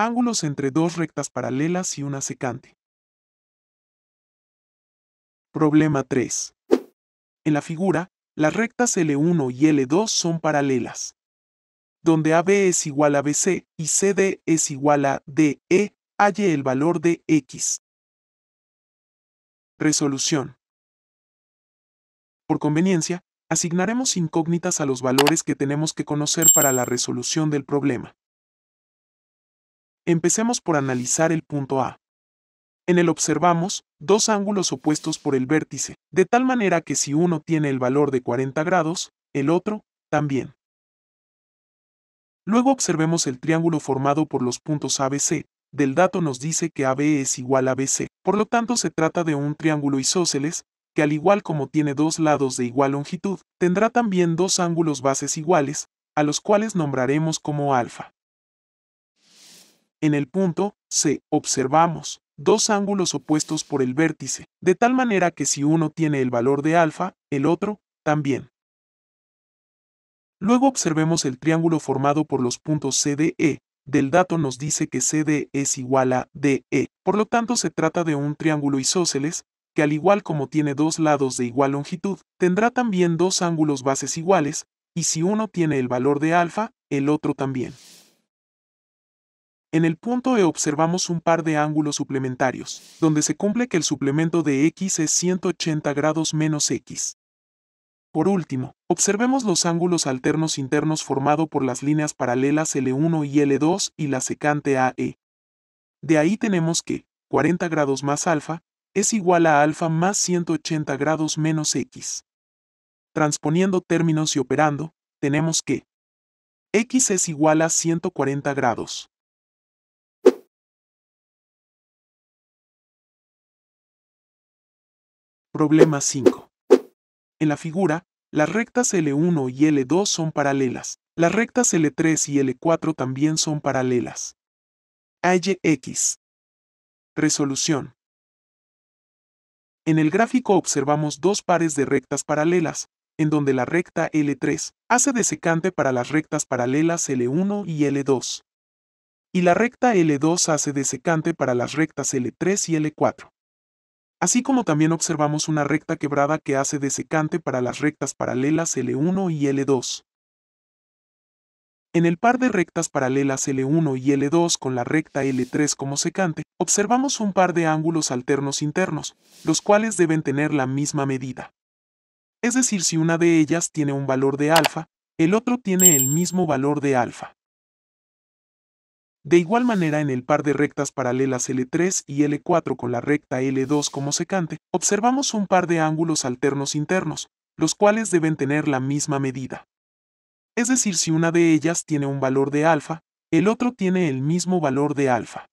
Ángulos entre dos rectas paralelas y una secante. Problema 3. En la figura, las rectas L1 y L2 son paralelas. Donde AB es igual a BC y CD es igual a DE, halle el valor de X. Resolución. Por conveniencia, asignaremos incógnitas a los valores que tenemos que conocer para la resolución del problema. Empecemos por analizar el punto A. En él observamos dos ángulos opuestos por el vértice, de tal manera que si uno tiene el valor de 40 grados, el otro, también. Luego observemos el triángulo formado por los puntos ABC. Del dato nos dice que AB es igual a BC, por lo tanto se trata de un triángulo isósceles, que al igual como tiene dos lados de igual longitud, tendrá también dos ángulos bases iguales, a los cuales nombraremos como alfa. En el punto C observamos dos ángulos opuestos por el vértice, de tal manera que si uno tiene el valor de alfa, el otro también. Luego observemos el triángulo formado por los puntos CDE. Del dato nos dice que CD e es igual a DE, por lo tanto se trata de un triángulo isósceles, que al igual como tiene dos lados de igual longitud, tendrá también dos ángulos bases iguales, y si uno tiene el valor de alfa, el otro también. En el punto E observamos un par de ángulos suplementarios, donde se cumple que el suplemento de X es 180 grados menos X. Por último, observemos los ángulos alternos internos formado por las líneas paralelas L1 y L2 y la secante AE. De ahí tenemos que 40 grados más alfa es igual a alfa más 180 grados menos X. Transponiendo términos y operando, tenemos que X es igual a 140 grados. Problema 5. En la figura, las rectas L1 y L2 son paralelas. Las rectas L3 y L4 también son paralelas. Halle X. Resolución. En el gráfico observamos dos pares de rectas paralelas, en donde la recta L3 hace de para las rectas paralelas L1 y L2. Y la recta L2 hace de para las rectas L3 y L4. Así como también observamos una recta quebrada que hace de secante para las rectas paralelas L1 y L2. En el par de rectas paralelas L1 y L2 con la recta L3 como secante, observamos un par de ángulos alternos internos, los cuales deben tener la misma medida. Es decir, si una de ellas tiene un valor de alfa, el otro tiene el mismo valor de alfa. De igual manera en el par de rectas paralelas L3 y L4 con la recta L2 como secante, observamos un par de ángulos alternos internos, los cuales deben tener la misma medida. Es decir, si una de ellas tiene un valor de alfa, el otro tiene el mismo valor de alfa.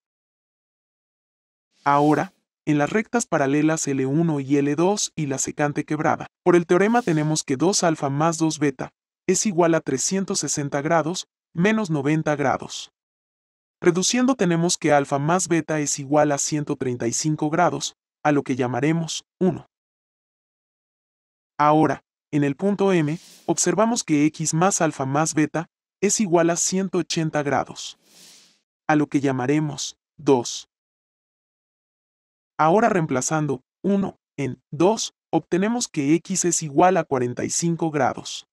Ahora, en las rectas paralelas L1 y L2 y la secante quebrada, por el teorema tenemos que 2 alfa más 2 beta es igual a 360 grados menos 90 grados. Reduciendo tenemos que alfa más beta es igual a 135 grados, a lo que llamaremos 1. Ahora, en el punto M, observamos que x más alfa más beta es igual a 180 grados, a lo que llamaremos 2. Ahora reemplazando 1 en 2, obtenemos que x es igual a 45 grados.